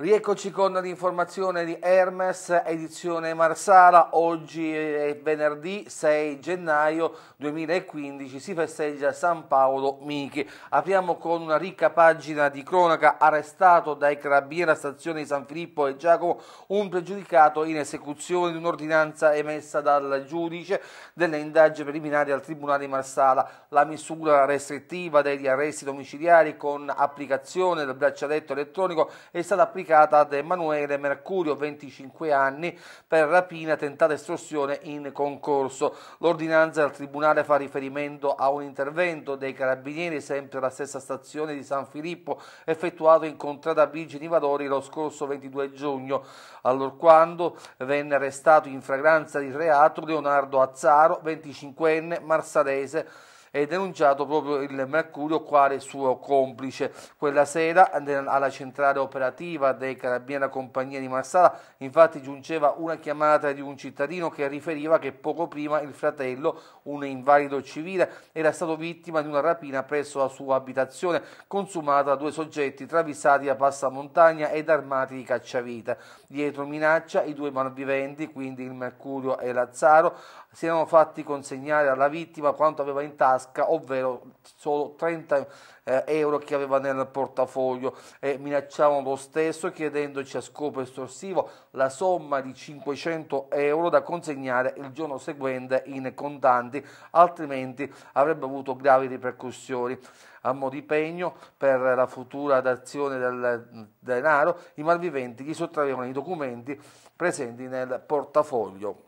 Rieccoci con l'informazione di Hermes, edizione Marsala, oggi è venerdì 6 gennaio 2015, si festeggia San Paolo Michi. Apriamo con una ricca pagina di cronaca, arrestato dai carabinieri a stazione di San Filippo e Giacomo, un pregiudicato in esecuzione di un'ordinanza emessa dal giudice delle indagini preliminari al Tribunale di Marsala. La misura restrittiva degli arresti domiciliari con applicazione del braccialetto elettronico è stata applicata applicata ad Emanuele Mercurio, 25 anni, per rapina, tentata estorsione in concorso. L'ordinanza del Tribunale fa riferimento a un intervento dei carabinieri, sempre alla stessa stazione di San Filippo, effettuato in contrada Brigidi Valori lo scorso 22 giugno, allorquando venne arrestato in fragranza di reato Leonardo Azzaro, 25enne, marsalese, e denunciato proprio il Mercurio quale suo complice. Quella sera alla centrale operativa dei Carabinieri della compagnia di Marsala infatti giungeva una chiamata di un cittadino che riferiva che poco prima il fratello, un invalido civile, era stato vittima di una rapina presso la sua abitazione consumata da due soggetti travisati da montagna ed armati di cacciavite. Dietro minaccia i due malviventi, quindi il Mercurio e Lazzaro, si erano fatti consegnare alla vittima quanto aveva in tasca tasca, ovvero solo 30 eh, euro che aveva nel portafoglio e minacciavano lo stesso chiedendoci a scopo estorsivo la somma di 500 euro da consegnare il giorno seguente in contanti, altrimenti avrebbe avuto gravi ripercussioni. A mo' di pegno per la futura dazione del denaro, i malviventi gli sottraevano i documenti presenti nel portafoglio.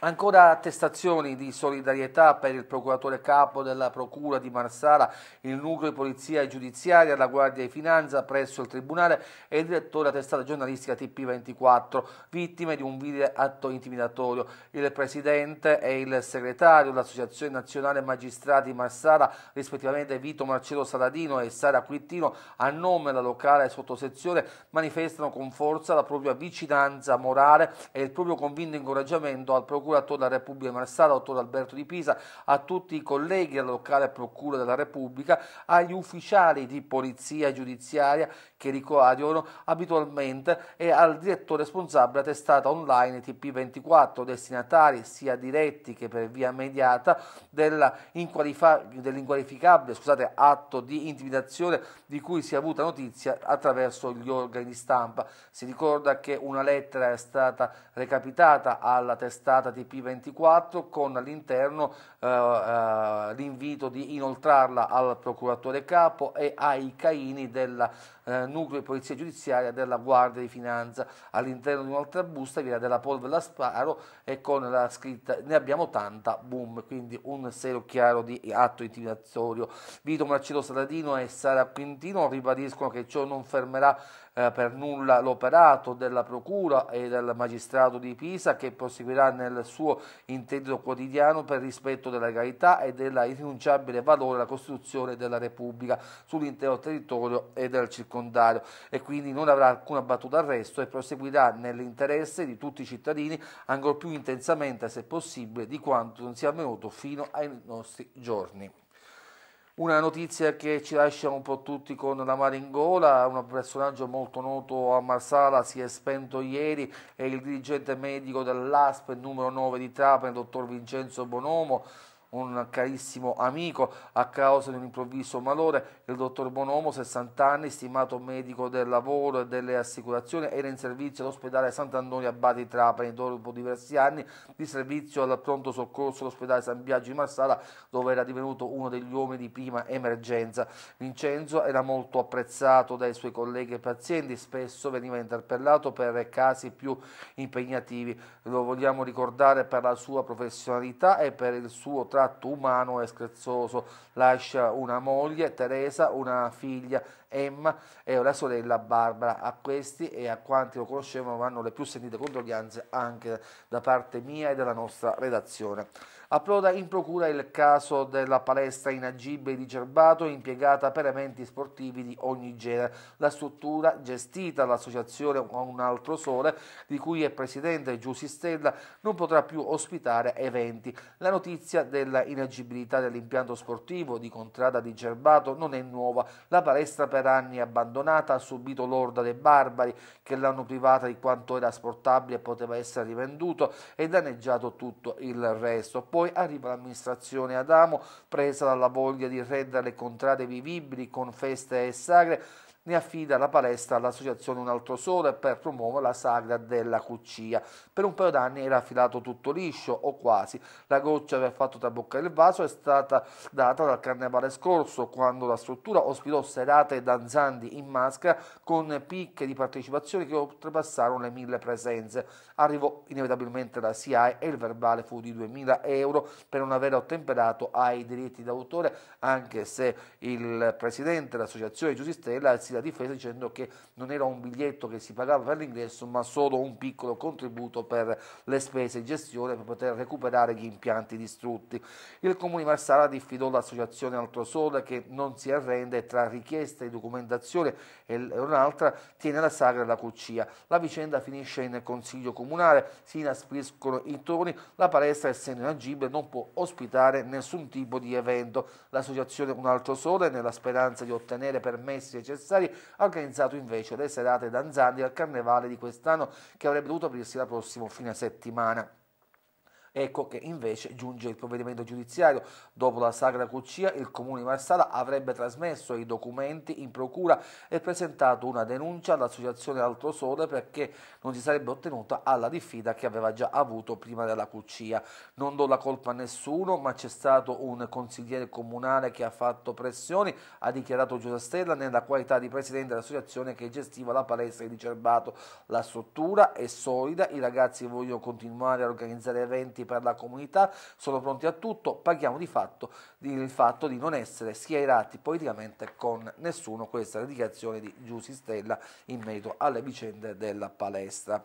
Ancora attestazioni di solidarietà per il procuratore capo della Procura di Marsala, il nucleo di polizia e giudiziaria, la Guardia di Finanza presso il Tribunale e il direttore della testata giornalistica TP24, vittime di un vile atto intimidatorio. Il presidente e il segretario dell'Associazione Nazionale Magistrati Marsala, rispettivamente Vito Marcello Saladino e Sara Quittino, a nome della locale sottosezione, manifestano con forza la propria vicinanza morale e il proprio convinto incoraggiamento al procuratore procuratore della Repubblica Marsala, dottor Alberto Di Pisa, a tutti i colleghi della locale procura della Repubblica, agli ufficiali di polizia giudiziaria che li coadiano abitualmente e al direttore responsabile della testata online TP24, destinatari sia diretti che per via mediata dell'inqualificabile dell atto di intimidazione di cui si è avuta notizia attraverso gli organi di stampa. Si ricorda che una lettera è stata recapitata alla testata di P24 con all'interno eh, eh, l'invito di inoltrarla al procuratore capo e ai Caini della eh, nucleo di polizia giudiziaria della Guardia di Finanza. All'interno di un'altra busta vi era della polvere da sparo e con la scritta ne abbiamo tanta, boom, quindi un serio chiaro di atto intimidatorio. Vito Marcello Saladino e Sara Quintino ribadiscono che ciò non fermerà eh, per nulla l'operato della Procura e del Magistrato di Pisa che proseguirà nel suo intento quotidiano per rispetto della legalità e della irrinunciabile valore della Costituzione della Repubblica sull'intero territorio e del circondario secondario e quindi non avrà alcuna battuta arresto e proseguirà nell'interesse di tutti i cittadini, ancor più intensamente se possibile, di quanto non sia avvenuto fino ai nostri giorni. Una notizia che ci lascia un po' tutti con la mare in gola, un personaggio molto noto a Marsala si è spento ieri, è il dirigente medico dell'ASP numero 9 di Trapani, dottor Vincenzo Bonomo, un carissimo amico a causa di un improvviso malore. Il dottor Bonomo, 60 anni, stimato medico del lavoro e delle assicurazioni, era in servizio all'ospedale Sant'Antonio Bari Trapani dopo diversi anni di servizio al pronto soccorso all'ospedale San Biagio di Marsala dove era divenuto uno degli uomini di prima emergenza. Vincenzo era molto apprezzato dai suoi colleghi e pazienti, spesso veniva interpellato per casi più impegnativi. Lo vogliamo ricordare per la sua professionalità e per il suo trattamento tratto umano e scherzoso. Lascia una moglie, Teresa, una figlia Emma e la sorella Barbara. A questi e a quanti lo conoscevano vanno le più sentite condoglianze anche da parte mia e della nostra redazione. Approda in procura il caso della palestra inagibile di Gerbato impiegata per eventi sportivi di ogni genere. La struttura gestita dall'associazione Un altro sole, di cui è presidente Giussi Stella, non potrà più ospitare eventi. La notizia della inagibilità dell'impianto sportivo di Contrada di Gerbato non è nuova. La palestra per per anni abbandonata, ha subito l'orda dei barbari che l'hanno privata di quanto era asportabile e poteva essere rivenduto e danneggiato tutto il resto. Poi arriva l'amministrazione Adamo, presa dalla voglia di rendere le contrade vivibili con feste e sagre, ne affida la palestra all'associazione Un Altro Sole per promuovere la sagra della Cuccia. Per un paio d'anni era affidato tutto liscio, o quasi. La goccia che ha fatto traboccare il vaso è stata data dal carnevale scorso, quando la struttura ospitò serate danzanti in maschera con picche di partecipazione che oltrepassarono le mille presenze. Arrivò inevitabilmente la SIAE e il verbale fu di 2.000 euro per non aver ottemperato ai diritti d'autore, anche se il presidente dell'associazione Giusistella si la difesa dicendo che non era un biglietto che si pagava per l'ingresso ma solo un piccolo contributo per le spese di gestione per poter recuperare gli impianti distrutti. Il Comune di Marsala diffidò l'associazione Altro Sole che non si arrende tra richieste di documentazione e un'altra tiene la sagra e la cuccia. La vicenda finisce nel Consiglio Comunale, si inaspriscono i toni, la palestra essendo inagibile non può ospitare nessun tipo di evento. L'associazione Un Altro Sole nella speranza di ottenere permessi necessari Ieri ha organizzato invece le serate danzanti al carnevale di quest'anno che avrebbe dovuto aprirsi la prossima fine settimana. Ecco che invece giunge il provvedimento giudiziario. Dopo la sagra Cuccia, il comune di Marsala avrebbe trasmesso i documenti in procura e presentato una denuncia all'associazione Altro Sole perché non si sarebbe ottenuta alla diffida che aveva già avuto prima della Cuccia. Non do la colpa a nessuno, ma c'è stato un consigliere comunale che ha fatto pressioni, ha dichiarato Giuseppe Stella nella qualità di presidente dell'associazione che gestiva la palestra di Cerbato. La struttura è solida, i ragazzi vogliono continuare a organizzare eventi per la comunità, sono pronti a tutto, paghiamo di fatto il fatto di non essere schierati politicamente con nessuno, questa è la dichiarazione di Giussi Stella in merito alle vicende della palestra.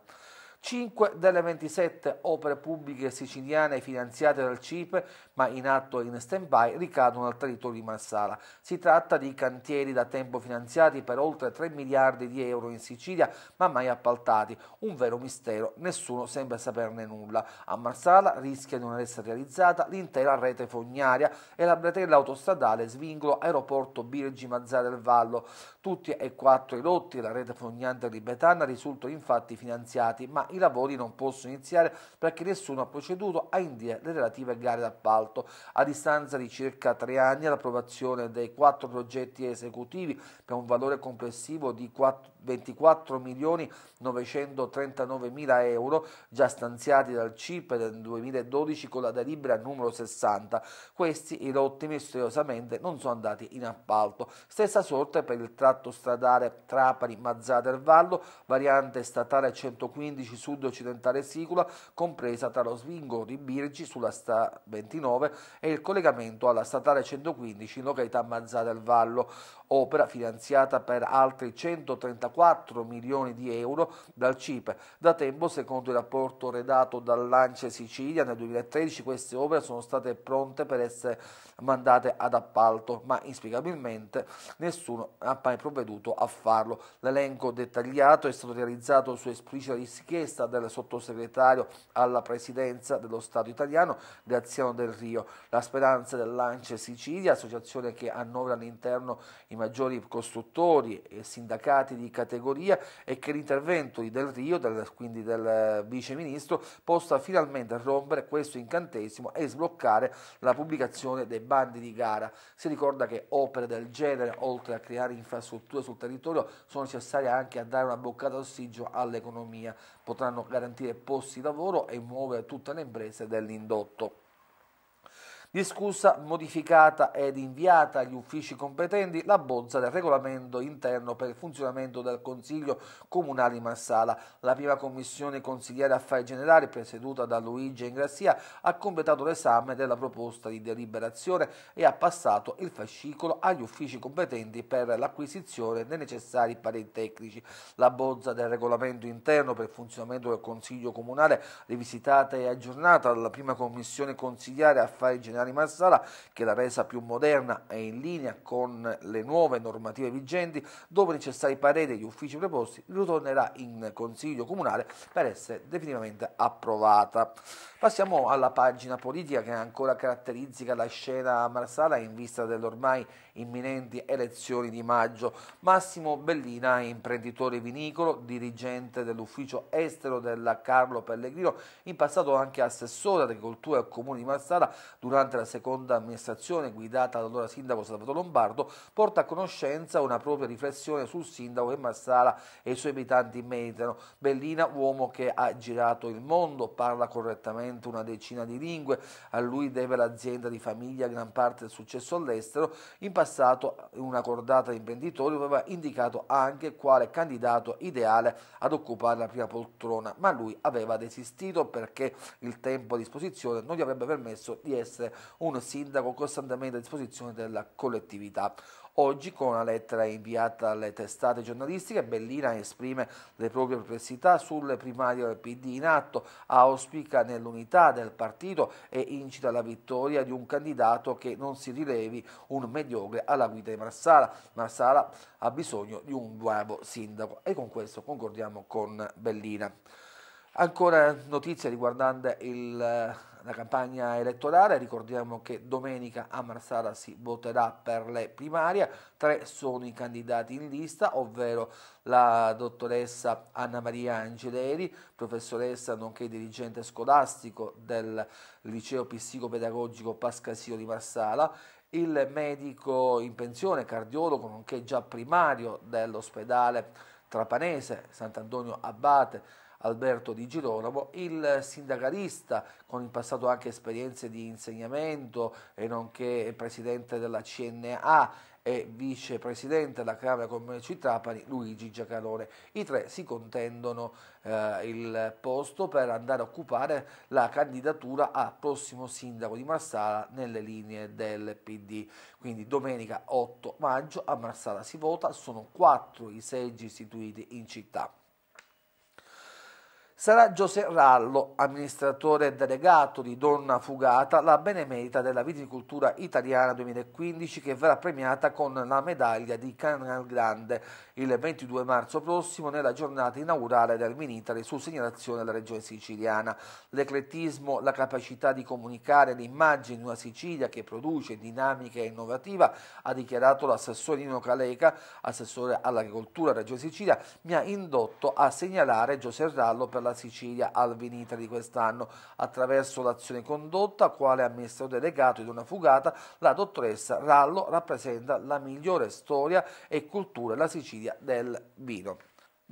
5 delle 27 opere pubbliche siciliane finanziate dal CIPE, ma in atto e in stand-by, ricadono al territorio di Marsala. Si tratta di cantieri da tempo finanziati per oltre 3 miliardi di euro in Sicilia, ma mai appaltati. Un vero mistero, nessuno sembra saperne nulla. A Marsala rischia di non essere realizzata l'intera rete fognaria e la bretella autostradale Svingolo Aeroporto Birgi Mazzara del Vallo. Tutti e quattro i lotti della rete fognante di Betana risultano infatti finanziati, ma i lavori non possono iniziare perché nessuno ha proceduto a indire le relative gare d'appalto. A distanza di circa tre anni l'approvazione dei quattro progetti esecutivi per un valore complessivo di 4 24.939.000 euro già stanziati dal CIP nel 2012 con la delibera numero 60. Questi erotti misteriosamente non sono andati in appalto. Stessa sorte per il tratto stradale Trapani-Mazzara del Vallo, variante statale 115 sud occidentale Sicula, compresa tra lo svingo di Birgi sulla sta 29 e il collegamento alla statale 115 in località Mazzara del Vallo opera finanziata per altri 134 milioni di euro dal CIPE. Da tempo, secondo il rapporto redatto dall'Ance Sicilia nel 2013, queste opere sono state pronte per essere mandate ad appalto, ma inspiegabilmente nessuno ha mai provveduto a farlo. L'elenco dettagliato è stato realizzato su esplicita richiesta del sottosegretario alla presidenza dello Stato italiano Graziano Del Rio. La speranza dell'Ance Sicilia, associazione che annovera all'interno i maggiori costruttori e sindacati di categoria e che l'intervento di Del Rio, del, quindi del eh, vice ministro, possa finalmente rompere questo incantesimo e sbloccare la pubblicazione dei bandi di gara. Si ricorda che opere del genere, oltre a creare infrastrutture sul territorio, sono necessarie anche a dare una boccata d'ossigeno all'economia, potranno garantire posti di lavoro e muovere tutte le imprese dell'indotto discussa, modificata ed inviata agli uffici competenti la bozza del regolamento interno per il funzionamento del Consiglio Comunale Marsala. La prima commissione consigliere affari generali, presieduta da Luigi Ingrassia, ha completato l'esame della proposta di deliberazione e ha passato il fascicolo agli uffici competenti per l'acquisizione dei necessari pareri tecnici. La bozza del regolamento interno per il funzionamento del Consiglio Comunale, rivisitata e aggiornata dalla prima commissione consigliere affari generali anima sala che l'ha resa più moderna e in linea con le nuove normative vigenti, dopo necessari pareri degli uffici preposti, ritornerà in Consiglio Comunale per essere definitivamente approvata. Passiamo alla pagina politica che ancora caratterizza la scena a marsala in vista delle ormai imminenti elezioni di maggio. Massimo Bellina, imprenditore vinicolo, dirigente dell'ufficio estero della Carlo Pellegrino, in passato anche assessore agricoltura al comune di Marsala durante durante la seconda amministrazione guidata dall'allora sindaco Salvatore Lombardo, porta a conoscenza una propria riflessione sul sindaco che Massala e i suoi abitanti meritano. Bellina, uomo che ha girato il mondo, parla correttamente una decina di lingue, a lui deve l'azienda di famiglia gran parte del successo all'estero, in passato una cordata di imprenditori aveva indicato anche quale candidato ideale ad occupare la prima poltrona, ma lui aveva desistito perché il tempo a disposizione non gli avrebbe permesso di essere un sindaco costantemente a disposizione della collettività. Oggi, con una lettera inviata alle testate giornalistiche, Bellina esprime le proprie perplessità sulle primarie del PD in atto, auspica nell'unità del partito e incita alla vittoria di un candidato che non si rilevi un mediocre alla guida di Marsala. Marsala ha bisogno di un nuovo sindaco e con questo concordiamo con Bellina. Ancora notizie riguardante il, eh, la campagna elettorale, ricordiamo che domenica a Marsala si voterà per le primarie, tre sono i candidati in lista, ovvero la dottoressa Anna Maria Angeleri, professoressa nonché dirigente scolastico del liceo psicopedagogico Pascasio di Marsala, il medico in pensione, cardiologo nonché già primario dell'ospedale trapanese, Sant'Antonio Abate, Alberto Di Girolamo, il sindacalista con in passato anche esperienze di insegnamento e nonché presidente della CNA e vicepresidente della Camera Commerci Trapani Luigi Giacalone. I tre si contendono eh, il posto per andare a occupare la candidatura a prossimo sindaco di Marsala nelle linee del PD. Quindi domenica 8 maggio a Marsala si vota, sono quattro i seggi istituiti in città sarà Giuseppe Rallo, amministratore delegato di Donna Fugata, la benemerita della viticoltura italiana 2015 che verrà premiata con la medaglia di Canal Grande il 22 marzo prossimo nella giornata inaugurale del Minitale su segnalazione della regione siciliana. L'eclettismo, la capacità di comunicare l'immagine di una Sicilia che produce dinamica e innovativa, ha dichiarato l'assessore Nino Caleca, assessore all'agricoltura della regione Sicilia, mi ha indotto a segnalare Giuseppe Rallo per la Sicilia al Minitale di quest'anno attraverso l'azione condotta quale amministratore delegato di una fugata la dottoressa Rallo rappresenta la migliore storia e cultura della Sicilia famiglia del vino.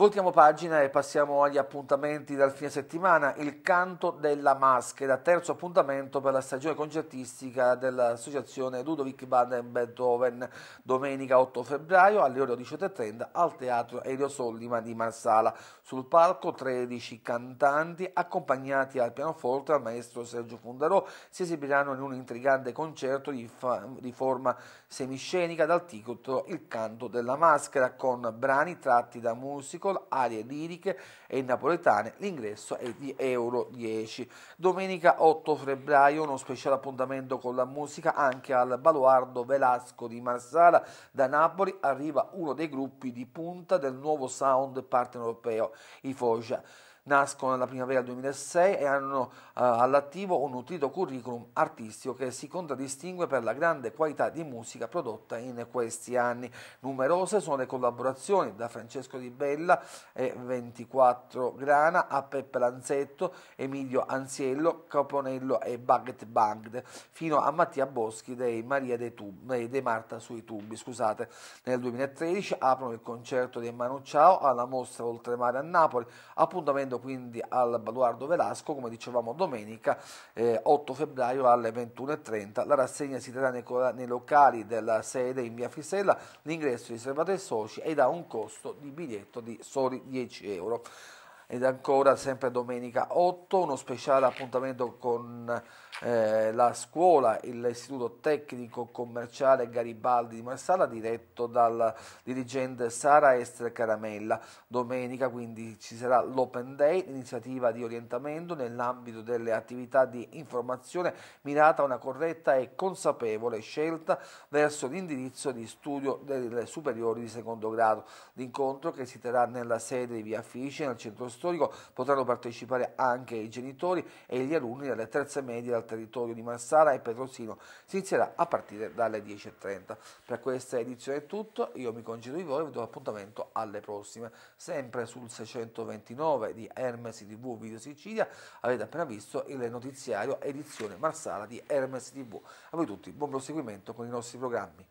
Voltiamo pagina e passiamo agli appuntamenti dal fine settimana. Il canto della maschera, terzo appuntamento per la stagione concertistica dell'associazione Ludovic Baden Beethoven, domenica 8 febbraio alle ore 18.30 al teatro Elio Sollima di Marsala. Sul palco 13 cantanti accompagnati al pianoforte al maestro Sergio Fundarò si esibiranno in un intrigante concerto di, fa- di forma semiscenica dal titolo Il canto della maschera con brani tratti da musico Apostol, aree liriche e napoletane, l'ingresso è di Euro 10. Domenica 8 febbraio uno speciale appuntamento con la musica anche al Baluardo Velasco di Marsala da Napoli arriva uno dei gruppi di punta del nuovo sound partner europeo, i Foggia nascono nella primavera 2006 e hanno eh, all'attivo un nutrito curriculum artistico che si contraddistingue per la grande qualità di musica prodotta in questi anni. Numerose sono le collaborazioni da Francesco Di Bella e 24 Grana a Peppe Lanzetto, Emilio Anziello, Caponello e Baghet Bagd, fino a Mattia Boschi dei Maria dei, Tub- eh, Marta sui tubi. Scusate. Nel 2013 aprono il concerto di Manu Ciao alla mostra Oltremare a Napoli, appuntamento assistendo quindi al baluardo Velasco, come dicevamo domenica eh, 8 febbraio alle 21.30. La rassegna si terrà nei, nei, locali della sede in via Fisella, l'ingresso è riservato ai soci ed ha un costo di biglietto di soli 10 euro. Ed ancora sempre domenica 8 uno speciale appuntamento con eh, la scuola, l'istituto tecnico commerciale Garibaldi di Marsala diretto dal dirigente Sara Estre Caramella. Domenica quindi ci sarà l'Open Day, iniziativa di orientamento nell'ambito delle attività di informazione mirata a una corretta e consapevole scelta verso l'indirizzo di studio delle superiori di secondo grado. L'incontro che si terrà nella sede di Via Fici nel centro storico potranno partecipare anche i genitori e gli alunni delle terze medie dal territorio di Marsala e Petrosino si inizierà a partire dalle 10.30. Per questa edizione è tutto, io mi congedo di voi e vi do appuntamento alle prossime, sempre sul 629 di Hermes TV Video Sicilia, avete appena visto il notiziario edizione Marsala di Hermes TV. A voi tutti buon proseguimento con i nostri programmi.